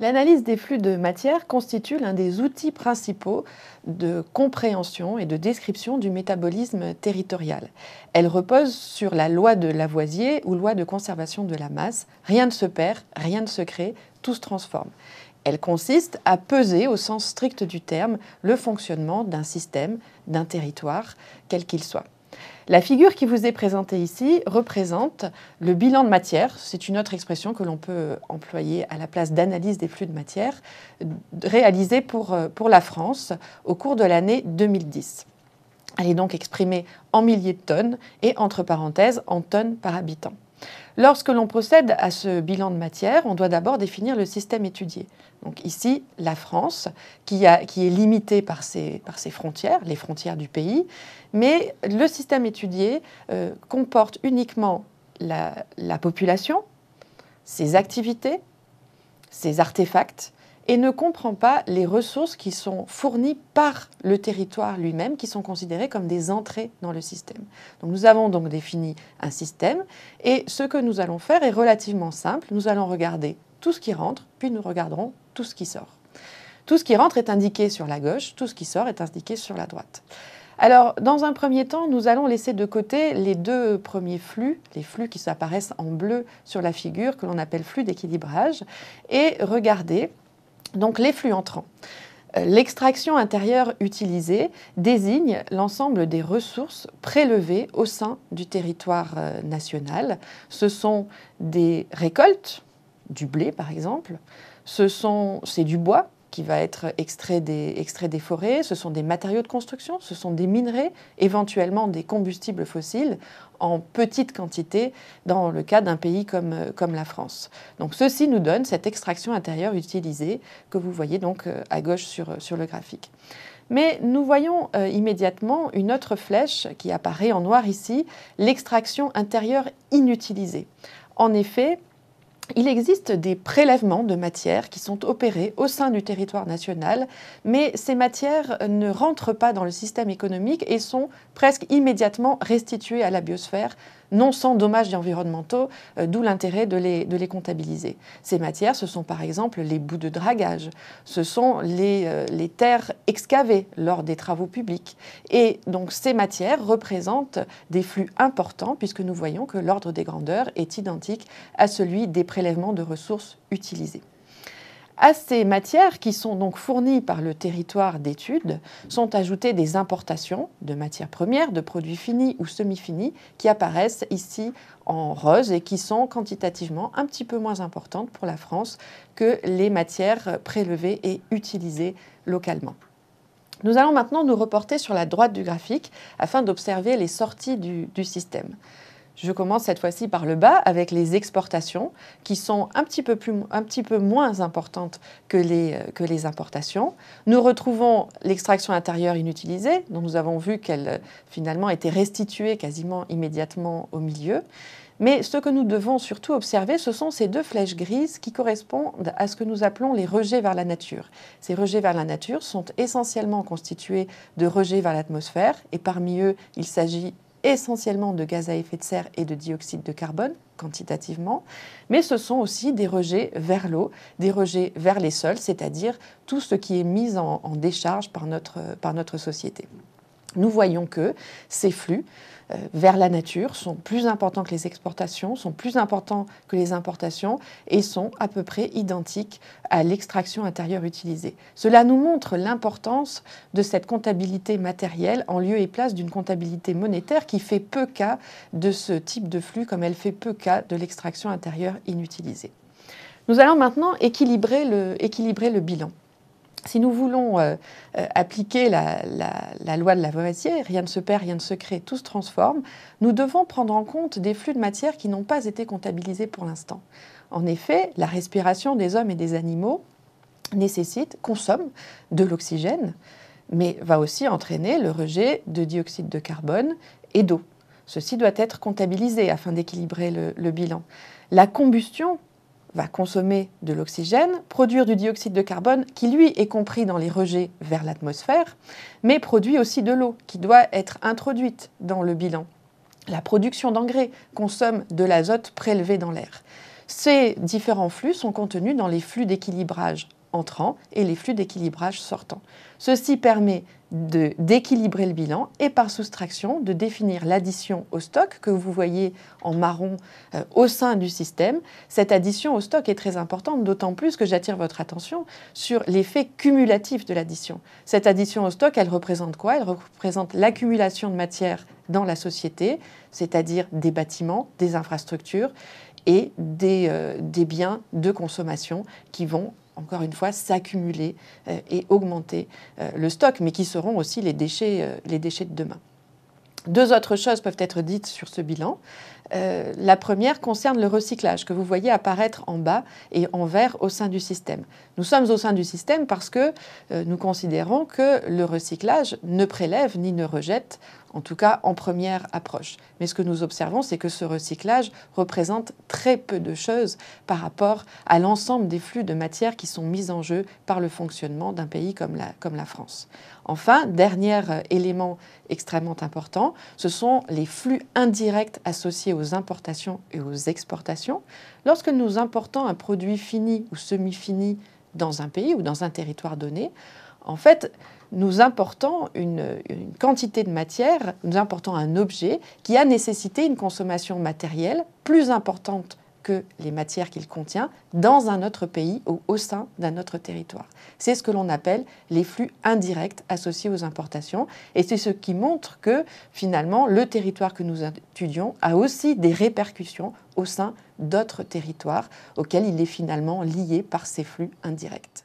L'analyse des flux de matière constitue l'un des outils principaux de compréhension et de description du métabolisme territorial. Elle repose sur la loi de Lavoisier ou loi de conservation de la masse. Rien ne se perd, rien ne se crée, tout se transforme. Elle consiste à peser au sens strict du terme le fonctionnement d'un système, d'un territoire, quel qu'il soit. La figure qui vous est présentée ici représente le bilan de matière. C'est une autre expression que l'on peut employer à la place d'analyse des flux de matière réalisée pour, euh, pour la France au cours de l'année 2010. Elle est donc exprimée en milliers de tonnes et entre parenthèses en tonnes par habitant. Lorsque l'on procède à ce bilan de matière, on doit d'abord définir le système étudié. Donc ici, la France, qui, est limitée par ses, frontières, les frontières du pays, mais le système étudié euh, comporte uniquement la population, ses activités, ses artefacts, et ne comprend pas les ressources qui sont fournies par le territoire lui-même, qui sont considérées comme des entrées dans le système. Donc nous avons donc défini un système, et ce que nous allons faire est relativement simple. Nous allons regarder tout ce qui rentre, puis nous regarderons tout ce qui sort. Tout ce qui rentre est indiqué sur la gauche, tout ce qui sort est indiqué sur la droite. Alors, dans un premier temps, nous allons laisser de côté les deux premiers flux, les flux qui apparaissent en bleu sur la figure, que l'on appelle flux d'équilibrage, et regarder donc les flux entrants. Euh, l'extraction intérieure utilisée désigne l'ensemble des ressources prélevées au sein du territoire euh, national. Ce sont des récoltes, du blé par exemple, c'est du bois, qui va être extrait des, des forêts, ce sont des matériaux de construction, ce sont des minerais, éventuellement des combustibles fossiles en petite quantité dans le cas d'un pays comme, la France. Donc ceci nous donne cette extraction intérieure utilisée que vous voyez donc euh, à gauche sur, le graphique. Mais nous voyons euh, immédiatement une autre flèche qui apparaît en noir ici, l'extraction intérieure inutilisée. En effet, il existe des prélèvements de matières qui sont opérés au sein du territoire national, mais ces matières ne rentrent pas dans le système économique et sont presque immédiatement restituées à la biosphère non sans dommages environnementaux, euh, d'où l'intérêt de les, comptabiliser. Ces matières, ce sont par exemple les bouts de dragage, ce sont les, euh, les terres excavées lors des travaux publics. Et donc ces matières représentent des flux importants puisque nous voyons que l'ordre des grandeurs est identique à celui des prélèvements de ressources utilisées. À ces matières, qui sont donc fournies par le territoire d'étude, sont ajoutées des importations de matières premières, de produits finis ou semi-finis, qui apparaissent ici en rose et qui sont quantitativement un petit peu moins importantes pour la France que les matières prélevées et utilisées localement. Nous allons maintenant nous reporter sur la droite du graphique afin d'observer les sorties du, du système. Je commence cette fois-ci par le bas avec les exportations qui sont un petit peu, un petit peu moins importantes que les, euh, que les importations. Nous retrouvons l'extraction intérieure inutilisée, dont nous avons vu qu'elle euh, finalement était restituée quasiment immédiatement au milieu. Mais ce que nous devons surtout observer, ce sont ces deux flèches grises qui correspondent à ce que nous appelons les rejets vers la nature. Ces rejets vers la nature sont essentiellement constitués de rejets vers l'atmosphère, et parmi eux, il s'agit essentiellement de gaz à effet de serre et de dioxyde de carbone, quantitativement, mais ce sont aussi des rejets vers l'eau, des rejets vers les sols, c'est-à-dire tout ce qui est mis en, décharge par notre société nous voyons que ces flux euh, vers la nature sont plus importants que les exportations, sont plus importants que les importations et sont à peu près identiques à l'extraction intérieure utilisée. Cela nous montre l'importance de cette comptabilité matérielle en lieu et place d'une comptabilité monétaire qui fait peu cas de ce type de flux comme elle fait peu cas de l'extraction intérieure inutilisée. Nous allons maintenant équilibrer le bilan. Si nous voulons euh, euh, appliquer la, la, loi de Lavoisier, rien ne se perd, rien ne se crée, tout se transforme, nous devons prendre en compte des flux de matière qui n'ont pas été comptabilisés pour l'instant. En effet, la respiration des hommes et des animaux nécessite, consomme de l'oxygène, mais va aussi entraîner le rejet de dioxyde de carbone et d'eau. Ceci doit être comptabilisé afin d'équilibrer le bilan. La combustion va consommer de l'oxygène, produire du dioxyde de carbone qui lui est compris dans les rejets vers l'atmosphère, mais produit aussi de l'eau qui doit être introduite dans le bilan. La production d'engrais consomme de l'azote prélevé dans l'air. Ces différents flux sont contenus dans les flux d'équilibrage entrants et les flux d'équilibrage sortants. Ceci permet d'équilibrer le bilan et par soustraction de définir l'addition au stock que vous voyez en marron euh, au sein du système. Cette addition au stock est très importante, d'autant plus que j'attire votre attention sur l'effet cumulatif de l'addition. Cette addition au stock, elle représente quoi Elle représente l'accumulation de matière dans la société, c'est-à-dire des bâtiments, des infrastructures et des, euh, des biens de consommation qui vont encore une fois, s'accumuler euh, et augmenter euh, le stock, mais qui seront aussi les déchets, euh, les déchets de demain. Deux autres choses peuvent être dites sur ce bilan. la première concerne le recyclage que vous voyez apparaître en bas et en vert au sein du système. Nous sommes au sein du système parce que nous considérons que le recyclage ne prélève ni ne rejette en tout cas en première approche. Mais ce que nous observons, c'est que ce recyclage représente très peu de choses par rapport à l'ensemble des flux de matières qui sont mis en jeu par le fonctionnement d'un pays comme la, comme la France. Enfin, dernier euh, élément extrêmement important, ce sont les flux indirects associés aux importations et aux exportations. Lorsque nous importons un produit fini ou semi-fini dans un pays ou dans un territoire donné, en fait, nous importons une, quantité de matière, nous importons un objet qui a nécessité une consommation matérielle plus importante que les matières qu'il contient dans un autre pays ou au sein d'un autre territoire. C'est ce que l'on appelle les flux indirects associés aux importations et c'est ce qui montre que finalement le territoire que nous étudions a aussi des répercussions au sein d'autres territoires auxquels il est finalement lié par ces flux indirects.